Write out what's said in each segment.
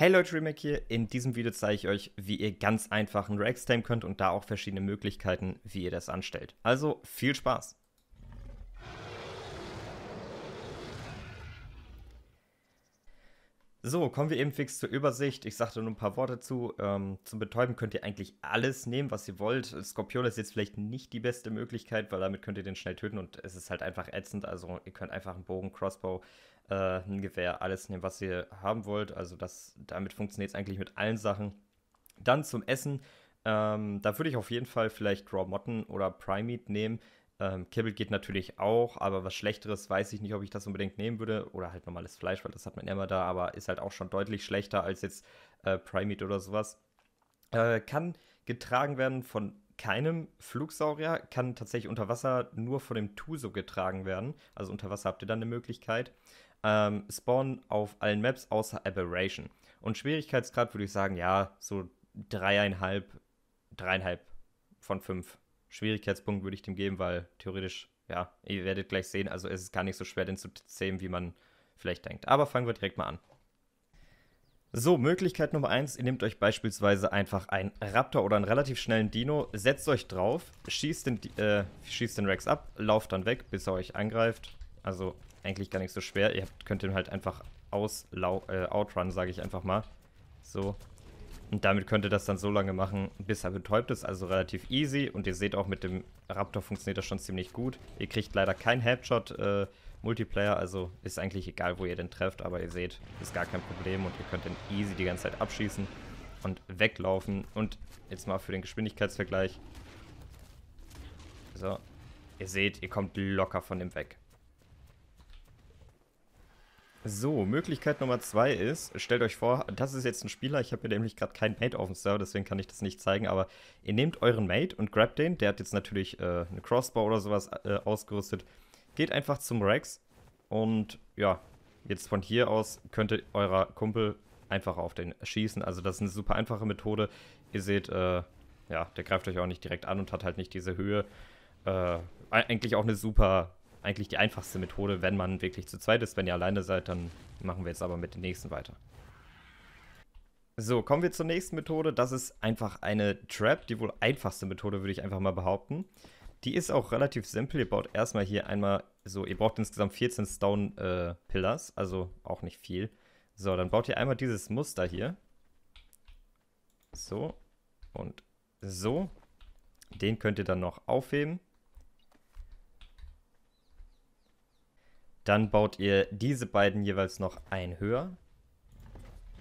Hey Leute, Remake hier. In diesem Video zeige ich euch, wie ihr ganz einfach ein tame könnt und da auch verschiedene Möglichkeiten, wie ihr das anstellt. Also viel Spaß! So, kommen wir eben fix zur Übersicht. Ich sagte nur ein paar Worte zu. Ähm, zum Betäuben könnt ihr eigentlich alles nehmen, was ihr wollt. Skorpion ist jetzt vielleicht nicht die beste Möglichkeit, weil damit könnt ihr den schnell töten und es ist halt einfach ätzend. Also ihr könnt einfach einen Bogen, Crossbow, äh, ein Gewehr, alles nehmen, was ihr haben wollt. Also das, damit funktioniert es eigentlich mit allen Sachen. Dann zum Essen. Ähm, da würde ich auf jeden Fall vielleicht Raw Motten oder Primate nehmen. Ähm, Kibble geht natürlich auch, aber was Schlechteres weiß ich nicht, ob ich das unbedingt nehmen würde. Oder halt normales Fleisch, weil das hat man immer da, aber ist halt auch schon deutlich schlechter als jetzt äh, Primate oder sowas. Äh, kann getragen werden von keinem Flugsaurier, kann tatsächlich unter Wasser nur von dem Tuso getragen werden. Also unter Wasser habt ihr dann eine Möglichkeit. Ähm, Spawn auf allen Maps außer Aberration. Und Schwierigkeitsgrad würde ich sagen, ja, so dreieinhalb, dreieinhalb von fünf Schwierigkeitspunkt würde ich dem geben, weil theoretisch, ja, ihr werdet gleich sehen, also es ist gar nicht so schwer, den zu zähmen, wie man vielleicht denkt. Aber fangen wir direkt mal an. So, Möglichkeit Nummer 1, ihr nehmt euch beispielsweise einfach einen Raptor oder einen relativ schnellen Dino, setzt euch drauf, schießt den, äh, schießt den Rex ab, lauft dann weg, bis er euch angreift. Also eigentlich gar nicht so schwer, ihr könnt ihn halt einfach aus äh, outrun, sage ich einfach mal. So, und damit könnt ihr das dann so lange machen, bis er betäubt ist, also relativ easy. Und ihr seht auch, mit dem Raptor funktioniert das schon ziemlich gut. Ihr kriegt leider keinen Headshot-Multiplayer, äh, also ist eigentlich egal, wo ihr den trefft. Aber ihr seht, ist gar kein Problem und ihr könnt den easy die ganze Zeit abschießen und weglaufen. Und jetzt mal für den Geschwindigkeitsvergleich. So, ihr seht, ihr kommt locker von dem weg. So, Möglichkeit Nummer zwei ist, stellt euch vor, das ist jetzt ein Spieler, ich habe hier nämlich gerade keinen Mate auf dem Server, deswegen kann ich das nicht zeigen, aber ihr nehmt euren Mate und grabt den, der hat jetzt natürlich äh, eine Crossbow oder sowas äh, ausgerüstet, geht einfach zum Rex und ja, jetzt von hier aus könnte eurer Kumpel einfach auf den schießen, also das ist eine super einfache Methode, ihr seht, äh, ja, der greift euch auch nicht direkt an und hat halt nicht diese Höhe, äh, e-, eigentlich auch eine super eigentlich die einfachste Methode, wenn man wirklich zu zweit ist. Wenn ihr alleine seid, dann machen wir jetzt aber mit den nächsten weiter. So, kommen wir zur nächsten Methode. Das ist einfach eine Trap, die wohl einfachste Methode, würde ich einfach mal behaupten. Die ist auch relativ simpel. Ihr baut erstmal hier einmal so, ihr braucht insgesamt 14 Stone äh, Pillars, also auch nicht viel. So, dann baut ihr einmal dieses Muster hier. So und so. Den könnt ihr dann noch aufheben. Dann baut ihr diese beiden jeweils noch ein höher.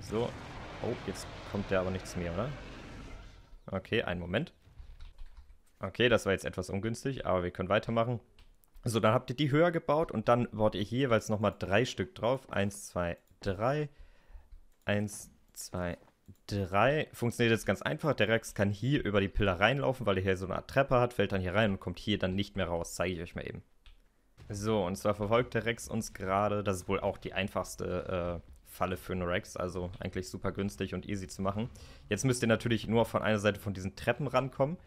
So. Oh, jetzt kommt der aber nicht zu mir, oder? Okay, einen Moment. Okay, das war jetzt etwas ungünstig, aber wir können weitermachen. So, dann habt ihr die höher gebaut und dann baut ihr hier jeweils nochmal drei Stück drauf. Eins, zwei, drei. Eins, zwei, drei. Funktioniert jetzt ganz einfach. Der Rex kann hier über die Pillar reinlaufen, weil er hier so eine Art Treppe hat, fällt dann hier rein und kommt hier dann nicht mehr raus. Zeige ich euch mal eben. So, und zwar verfolgt der Rex uns gerade. Das ist wohl auch die einfachste äh, Falle für einen Rex, also eigentlich super günstig und easy zu machen. Jetzt müsst ihr natürlich nur von einer Seite von diesen Treppen rankommen.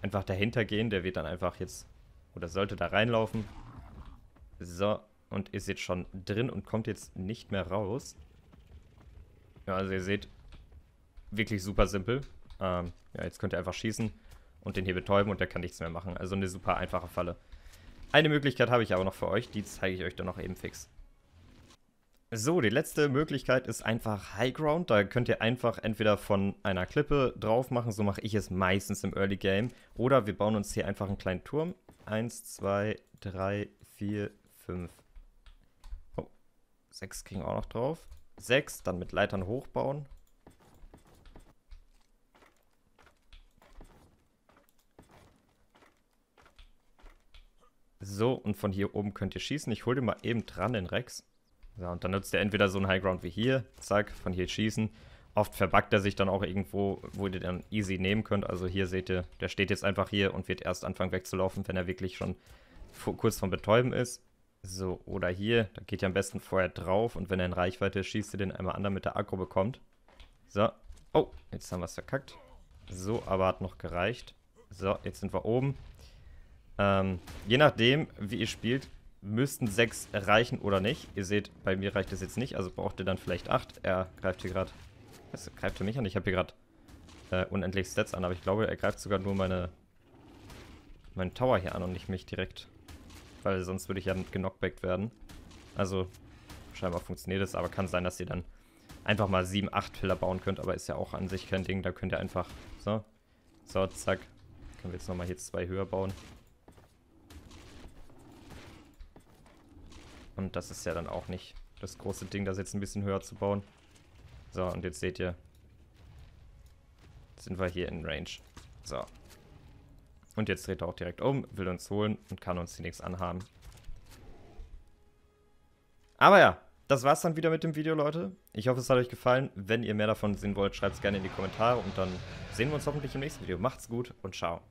Einfach dahinter gehen, der wird dann einfach jetzt, oder sollte da reinlaufen. So, und ist jetzt schon drin und kommt jetzt nicht mehr raus. Ja, also ihr seht, wirklich super simpel. Ähm, ja, jetzt könnt ihr einfach schießen und den hier betäuben und der kann nichts mehr machen. Also eine super einfache Falle. Eine Möglichkeit habe ich aber noch für euch, die zeige ich euch dann noch eben fix. So, die letzte Möglichkeit ist einfach High Ground. Da könnt ihr einfach entweder von einer Klippe drauf machen, so mache ich es meistens im Early Game. Oder wir bauen uns hier einfach einen kleinen Turm. Eins, zwei, drei, vier, fünf. Oh, sechs kriegen auch noch drauf. Sechs, dann mit Leitern hochbauen. So, und von hier oben könnt ihr schießen. Ich hole dir mal eben dran den Rex. So, und dann nutzt er entweder so einen Highground wie hier. Zack, von hier schießen. Oft verbuggt er sich dann auch irgendwo, wo ihr dann easy nehmen könnt. Also hier seht ihr, der steht jetzt einfach hier und wird erst anfangen wegzulaufen, wenn er wirklich schon kurz vom Betäuben ist. So, oder hier, da geht ihr am besten vorher drauf und wenn er in Reichweite ist, schießt ihr den einmal an, damit der Akku bekommt. So, oh, jetzt haben wir es verkackt. So, aber hat noch gereicht. So, jetzt sind wir oben. Ähm, je nachdem, wie ihr spielt, müssten 6 reichen oder nicht. Ihr seht, bei mir reicht das jetzt nicht, also braucht ihr dann vielleicht 8. Er greift hier gerade... Was greift er mich an? Ich habe hier gerade äh, unendlich Stats an, aber ich glaube, er greift sogar nur meine... meinen Tower hier an und nicht mich direkt. Weil sonst würde ich ja genockbackt werden. Also, scheinbar funktioniert es, aber kann sein, dass ihr dann einfach mal 7, 8 Filler bauen könnt, aber ist ja auch an sich kein Ding. Da könnt ihr einfach... So, so zack. Können wir jetzt nochmal hier zwei höher bauen. Und das ist ja dann auch nicht das große Ding, das jetzt ein bisschen höher zu bauen. So, und jetzt seht ihr, sind wir hier in Range. So. Und jetzt dreht er auch direkt um, will uns holen und kann uns hier nichts anhaben. Aber ja, das war's dann wieder mit dem Video, Leute. Ich hoffe, es hat euch gefallen. Wenn ihr mehr davon sehen wollt, schreibt es gerne in die Kommentare und dann sehen wir uns hoffentlich im nächsten Video. Macht's gut und ciao.